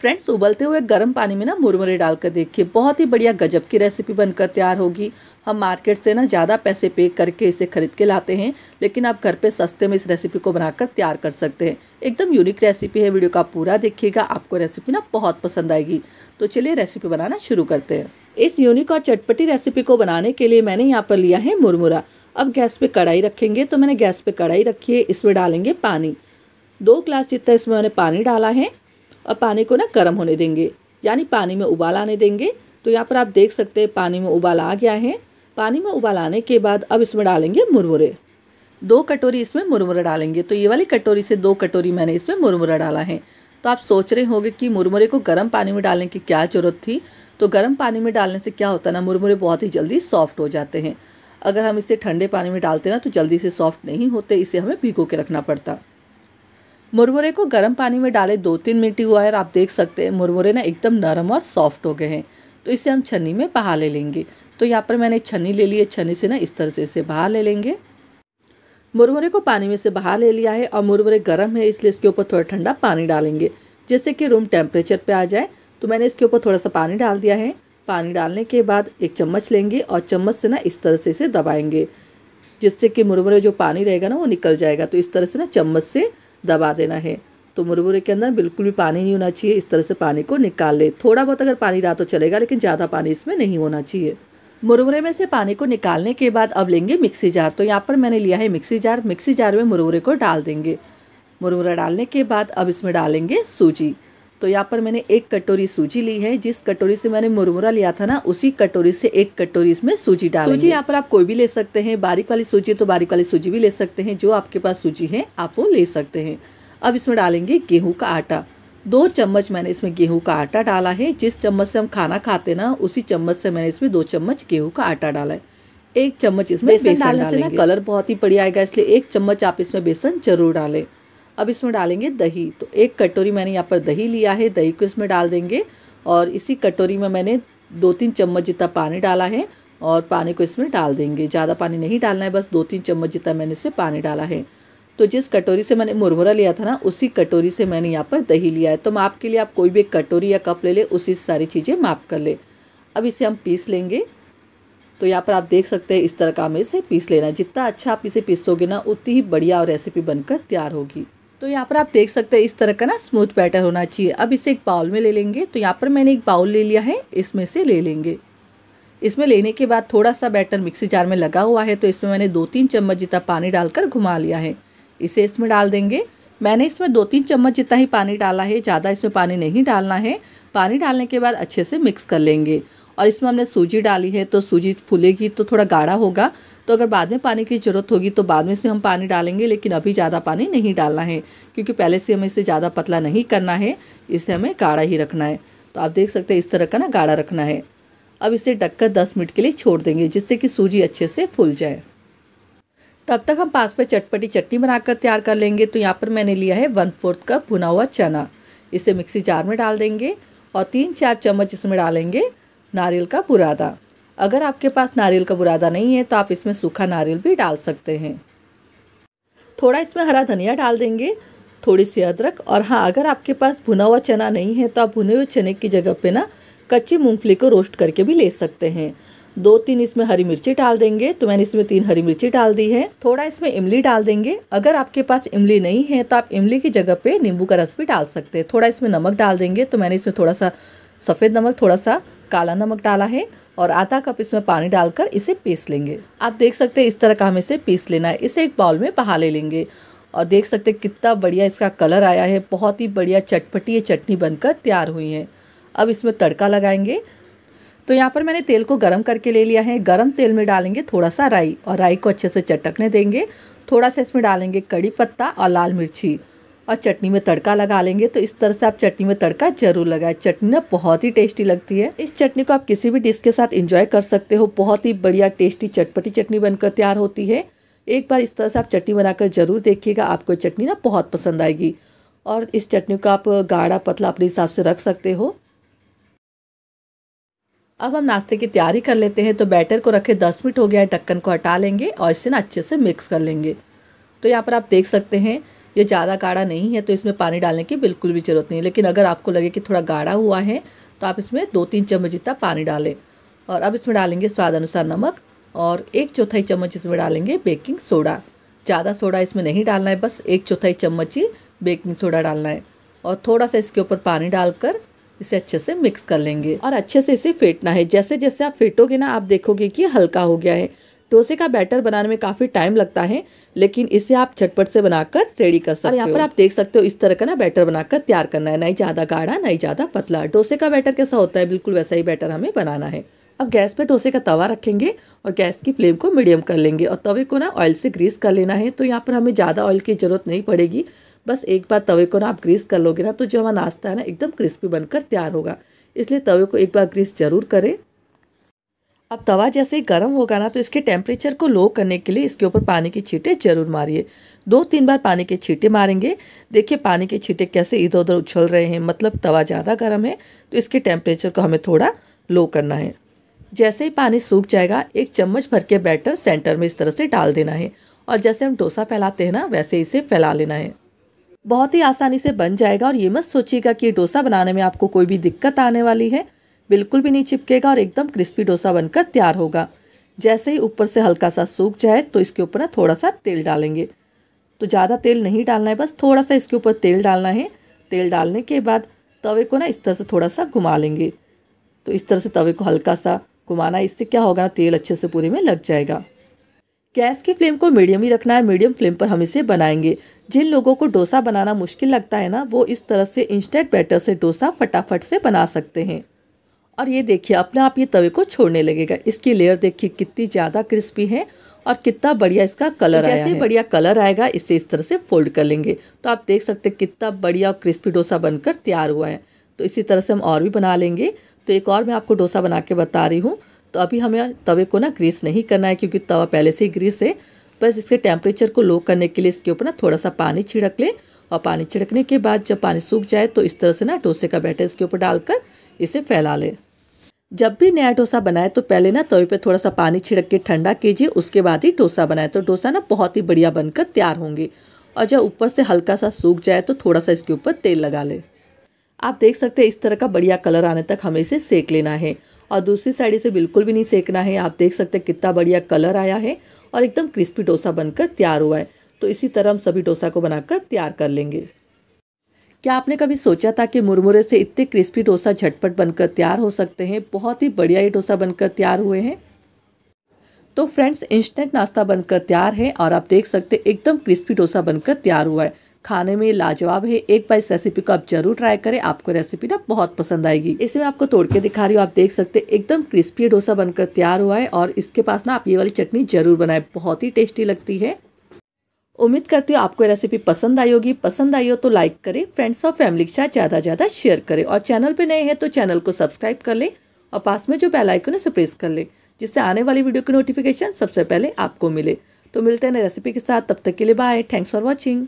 friends उबलते हुए गर्म पानी में ना मुरमुरे डालकर देखिए बहुत ही बढ़िया गजब की रेसिपी बनकर तैयार होगी हम मार्केट से ना ज़्यादा पैसे पे करके इसे खरीद के लाते हैं लेकिन आप घर पे सस्ते में इस रेसिपी को बनाकर तैयार कर सकते हैं एकदम यूनिक रेसिपी है वीडियो का पूरा देखिएगा आपको रेसिपी ना बहुत पसंद आएगी तो चलिए रेसिपी बनाना शुरू करते हैं इस यूनिक और चटपटी रेसिपी को बनाने के लिए मैंने यहाँ पर लिया है मुरमुरा अब गैस पर कढ़ाई रखेंगे तो मैंने गैस पर कढ़ाई रखी है इसमें डालेंगे पानी दो ग्लास जितना इसमें मैंने पानी डाला है और पानी को ना गर्म होने देंगे यानी पानी में उबाल आने देंगे तो यहाँ पर आप देख सकते हैं पानी में उबाल आ गया है पानी में उबाल आने के बाद अब इसमें डालेंगे मुरमुरे दो कटोरी इसमें मुरमुरा डालेंगे तो ये वाली कटोरी से दो कटोरी मैंने इसमें मुरमुरा डाला है तो आप सोच रहे होंगे कि मुरमुरे को गर्म पानी में डालने की क्या ज़रूरत थी तो गर्म पानी में डालने से क्या होता है ना मुरमुरे बहुत ही जल्दी सॉफ्ट हो जाते हैं अगर हम इसे ठंडे पानी में डालते ना तो जल्दी से सॉफ्ट नहीं होते इसे हमें भिगो के रखना पड़ता मुरमुरे को गर्म पानी में डाले दो तीन मिनट हुआ है और आप देख सकते हैं मुरमुरे ना एकदम नरम और सॉफ्ट हो गए हैं तो इसे हम छन्नी में बहा ले लेंगे तो यहाँ पर मैंने छन्नी ले ली है छन्नी से ना इस तरह से इसे बहा ले लेंगे मुरमुरे को पानी में से बहा ले लिया है और मुरमुरे गर्म है इसलिए इसके ऊपर थोड़ा ठंडा पानी डालेंगे जैसे कि रूम टेम्परेचर पर आ जाए तो मैंने इसके ऊपर थोड़ा सा पानी डाल दिया है पानी डालने के बाद एक चम्मच लेंगे और चम्मच से ना इस तरह से इसे दबाएंगे जिससे कि मुरमुरे जो पानी रहेगा ना वो निकल जाएगा तो इस तरह से ना चम्मच से दबा देना है तो मुरमुरे के अंदर बिल्कुल भी पानी नहीं होना चाहिए इस तरह से पानी को निकाल ले थोड़ा बहुत अगर पानी रहा तो चलेगा लेकिन ज़्यादा पानी इसमें नहीं होना चाहिए मुरमुरे में से पानी को निकालने के बाद अब लेंगे मिक्सी जार तो यहाँ पर मैंने लिया है मिक्सी जार मिक्सी जार में मुरमुरे को डाल देंगे मुरमुरा डालने के बाद अब इसमें डालेंगे सूजी तो यहाँ पर मैंने एक कटोरी सूजी ली है जिस कटोरी से मैंने मुरमुरा लिया था ना उसी कटोरी से एक कटोरी इसमें सूजी डाल सूजी यहाँ पर आप कोई भी ले सकते हैं बारीक वाली सूजी तो बारीक वाली सूजी भी ले सकते हैं जो आपके पास सूजी है आप वो ले सकते हैं अब इसमें डालेंगे गेहूँ का आटा दो चम्मच मैंने इसमें गेहूं का आटा डाला है जिस चम्मच से हम खाना खाते ना उसी चम्मच से मैंने इसमें दो चम्मच गेहूं का आटा डाला है एक चम्मच इसमें बेसन, बेसन डालने से ना कलर बहुत ही बढ़िया आएगा इसलिए एक चम्मच आप इसमें बेसन जरूर डालें अब इसमें डालेंगे दही तो एक कटोरी मैंने यहाँ पर दही लिया है दही को इसमें डाल देंगे और इसी कटोरी में मैंने दो तीन चम्मच जितना पानी डाला है और पानी को इसमें डाल देंगे ज़्यादा पानी नहीं डालना है बस दो तीन चम्मच जितना मैंने इसमें पानी डाला है तो जिस कटोरी से मैंने मुरमुरा लिया था ना उसी कटोरी से मैंने यहाँ पर दही लिया है तो माप के लिए आप कोई भी कटोरी या कप ले ले उसी सारी चीज़ें माप कर ले अब इसे हम पीस लेंगे तो यहाँ पर आप देख सकते हैं इस तरह का हमें इसे पीस लेना जितना अच्छा आप इसे पीसोगे ना उतनी ही बढ़िया रेसिपी बनकर तैयार होगी तो यहाँ पर आप देख सकते हैं इस तरह का ना स्मूथ बैटर होना चाहिए अब इसे एक बाउल में ले लेंगे तो यहाँ पर मैंने एक बाउल ले लिया है इसमें से ले लेंगे इसमें लेने के बाद थोड़ा सा बैटर मिक्सी जार में लगा हुआ है तो इसमें मैंने दो तीन चम्मच जितना पानी डालकर घुमा लिया है इसे इसमें डाल देंगे मैंने इसमें दो तीन चम्मच जितना ही पानी डाला है ज़्यादा इसमें पानी नहीं डालना है पानी डालने के बाद अच्छे से मिक्स कर लेंगे और इसमें हमने सूजी डाली है तो सूजी फूलेगी तो थोड़ा गाढ़ा होगा तो अगर बाद में पानी की ज़रूरत होगी तो बाद में से हम पानी डालेंगे लेकिन अभी ज़्यादा पानी नहीं डालना है क्योंकि पहले से हमें इसे ज़्यादा पतला नहीं करना है इसे हमें गाढ़ा ही रखना है तो आप देख सकते हैं इस तरह का ना गाढ़ा रखना है अब इसे ढककर दस मिनट के लिए छोड़ देंगे जिससे कि सूजी अच्छे से फूल जाए तब तक हम पास पर चटपटी चटनी बनाकर तैयार कर लेंगे तो यहाँ पर मैंने लिया है वन फोर्थ कप भुना हुआ चना इसे मिक्सी जार में डाल देंगे और तीन चार चम्मच इसमें डालेंगे नारियल का बुरादा अगर आपके पास नारियल का बुरादा नहीं है तो आप इसमें सूखा नारियल भी डाल सकते हैं थोड़ा इसमें हरा धनिया डाल देंगे थोड़ी सी अदरक और हाँ अगर आपके पास भुना हुआ चना नहीं है तो आप भुने हुए चने की जगह पे ना कच्ची मूंगफली को रोस्ट करके भी ले सकते हैं दो तीन इसमें हरी मिर्ची डाल देंगे तो मैंने इसमें तीन हरी मिर्ची डाल दी है थोड़ा इसमें इमली डाल देंगे अगर आपके पास इमली नहीं है तो आप इमली की जगह पे नींबू का रस भी डाल सकते हैं थोड़ा इसमें नमक डाल देंगे तो मैंने इसमें थोड़ा सा सफ़ेद नमक थोड़ा सा काला नमक डाला है और आधा कप इसमें पानी डालकर इसे पीस लेंगे आप देख सकते हैं इस तरह का हमें इसे पीस लेना है इसे एक बाउल में बहा ले लेंगे और देख सकते हैं कितना बढ़िया इसका कलर आया है बहुत ही बढ़िया चटपटी ये चटनी बनकर तैयार हुई है अब इसमें तड़का लगाएंगे तो यहाँ पर मैंने तेल को गर्म करके ले लिया है गर्म तेल में डालेंगे थोड़ा सा राई और राई को अच्छे से चटकने देंगे थोड़ा सा इसमें डालेंगे कड़ी पत्ता और लाल मिर्ची और चटनी में तड़का लगा लेंगे तो इस तरह से आप चटनी में तड़का जरूर लगाएं चटनी ना बहुत ही टेस्टी लगती है इस चटनी को आप किसी भी डिश के साथ इंजॉय कर सकते हो बहुत ही बढ़िया टेस्टी चटपटी चटनी बनकर तैयार होती है एक बार इस तरह से आप चटनी बनाकर ज़रूर देखिएगा आपको चटनी ना बहुत पसंद आएगी और इस चटनी को आप गाढ़ा पतला अपने हिसाब से रख सकते हो अब हम नाश्ते की तैयारी कर लेते हैं तो बैटर को रखे दस मिनट हो गया है ढक्कन को हटा लेंगे और इसे ना अच्छे से मिक्स कर लेंगे तो यहाँ पर आप देख सकते हैं ये ज़्यादा गाढ़ा नहीं है तो इसमें पानी डालने की बिल्कुल भी ज़रूरत नहीं है लेकिन अगर आपको लगे कि थोड़ा गाढ़ा हुआ है तो आप इसमें दो तीन चम्मच जितना पानी डालें और अब इसमें डालेंगे स्वाद अनुसार नमक और एक चौथाई चम्मच इसमें डालेंगे बेकिंग सोडा ज़्यादा सोडा इसमें नहीं डालना है बस एक चौथाई चम्मच ही बेकिंग सोडा डालना है और थोड़ा सा इसके ऊपर पानी डालकर इसे अच्छे से मिक्स कर लेंगे और अच्छे से इसे फेंटना है जैसे जैसे आप फेंटोगे ना आप देखोगे कि हल्का हो गया है डोसे का बैटर बनाने में काफ़ी टाइम लगता है लेकिन इसे आप झटपट से बनाकर रेडी कर सकते हो यहाँ पर आप देख सकते हो इस तरह का ना बैटर बनाकर तैयार करना है नहीं ज़्यादा गाढ़ा नहीं ज़्यादा पतला डोसे का बैटर कैसा होता है बिल्कुल वैसा ही बैटर हमें बनाना है अब गैस पर डोसे का तवा रखेंगे और गैस की फ्लेम को मीडियम कर लेंगे और तवे को ना ऑयल से ग्रीस कर लेना है तो यहाँ पर हमें ज़्यादा ऑयल की ज़रूरत नहीं पड़ेगी बस एक बार तवे को ना आप ग्रीस कर लोगे ना तो जो हमारा नाश्ता है ना एकदम क्रिस्पी बनकर तैयार होगा इसलिए तवे को एक बार ग्रीस जरूर करें अब तवा जैसे ही गर्म होगा ना तो इसके टेम्परेचर को लो करने के लिए इसके ऊपर पानी के छींटे जरूर मारिए दो तीन बार पानी के छींटे मारेंगे देखिए पानी के छींटे कैसे इधर उधर उछल रहे हैं मतलब तवा ज़्यादा गर्म है तो इसके टेम्परेचर को हमें थोड़ा लो करना है जैसे ही पानी सूख जाएगा एक चम्मच भर के बैटर सेंटर में इस तरह से डाल देना है और जैसे हम डोसा फैलाते हैं ना वैसे इसे फैला लेना है बहुत ही आसानी से बन जाएगा और ये मत सोचिएगा कि डोसा बनाने में आपको कोई भी दिक्कत आने वाली है बिल्कुल भी नहीं चिपकेगा और एकदम क्रिस्पी डोसा बनकर तैयार होगा जैसे ही ऊपर से हल्का सा सूख जाए तो इसके ऊपर ना थोड़ा सा तेल डालेंगे तो ज़्यादा तेल नहीं डालना है बस थोड़ा सा इसके ऊपर तेल डालना है तेल डालने के बाद तवे को ना इस तरह से थोड़ा सा घुमा लेंगे तो इस तरह से तवे को हल्का सा घुमाना इससे क्या होगा ना तेल अच्छे से पूरे में लग जाएगा गैस की फ्लेम को मीडियम ही रखना है मीडियम फ्लेम पर हम इसे बनाएंगे जिन लोगों को डोसा बनाना मुश्किल लगता है ना वो इस तरह से इंस्टेंट बैटर से डोसा फटाफट से बना सकते हैं और ये देखिए अपने आप ये तवे को छोड़ने लगेगा इसकी लेयर देखिए कितनी ज़्यादा क्रिस्पी है और कितना बढ़िया इसका कलर तो जैसे आया बढ़िया कलर आएगा इसे इस तरह से फोल्ड कर लेंगे तो आप देख सकते हैं कितना बढ़िया और क्रिस्पी डोसा बनकर तैयार हुआ है तो इसी तरह से हम और भी बना लेंगे तो एक और मैं आपको डोसा बना के बता रही हूँ तो अभी हमें तवे को ना ग्रीस नहीं करना है क्योंकि तवा पहले से ही ग्रीस है बस इसके टेम्परेचर को लो करने के लिए इसके ऊपर ना थोड़ा सा पानी छिड़क लें और पानी छिड़कने के बाद जब पानी सूख जाए तो इस तरह से ना डोसे का बैटर इसके ऊपर डालकर इसे फैला लें जब भी नया डोसा बनाए तो पहले ना तवे पे थोड़ा सा पानी छिड़क के ठंडा कीजिए उसके बाद ही डोसा बनाए तो डोसा ना बहुत ही बढ़िया बनकर तैयार होंगे और जब ऊपर से हल्का सा सूख जाए तो थोड़ा सा इसके ऊपर तेल लगा ले आप देख सकते हैं इस तरह का बढ़िया कलर आने तक हमें इसे सेक लेना है और दूसरी साइड इसे बिल्कुल भी नहीं सेकना है आप देख सकते हैं कितना बढ़िया कलर आया है और एकदम क्रिस्पी डोसा बनकर तैयार हुआ है तो इसी तरह हम सभी डोसा को बनाकर तैयार कर लेंगे क्या आपने कभी सोचा था कि मुरमुरे से इतने क्रिस्पी डोसा झटपट बनकर तैयार हो सकते हैं बहुत ही बढ़िया ये डोसा बनकर तैयार हुए हैं तो फ्रेंड्स इंस्टेंट नाश्ता बनकर तैयार है और आप देख सकते एकदम क्रिस्पी डोसा बनकर तैयार हुआ है खाने में लाजवाब है एक बार इस रेसिपी को आप जरूर ट्राई करें आपको रेसिपी ना बहुत पसंद आएगी इसे मैं आपको तोड़ के दिखा रही हूँ आप देख सकते एकदम क्रिस्पी डोसा बनकर तैयार हुआ है और इसके पास ना आप ये वाली चटनी जरूर बनाए बहुत ही टेस्टी लगती है उम्मीद करती हूँ आपको रेसिपी पसंद आई होगी पसंद आई हो तो लाइक करें फ्रेंड्स और फैमिली के साथ ज़्यादा ज़्यादा शेयर करें और चैनल पर नए हैं तो चैनल को सब्सक्राइब कर लें और पास में जो बेल आइकन है उसे प्रेस कर लें जिससे आने वाली वीडियो की नोटिफिकेशन सबसे पहले आपको मिले तो मिलते हैं रेसिपी के साथ तब तक के लिए बाय थैंक्स फॉर वॉचिंग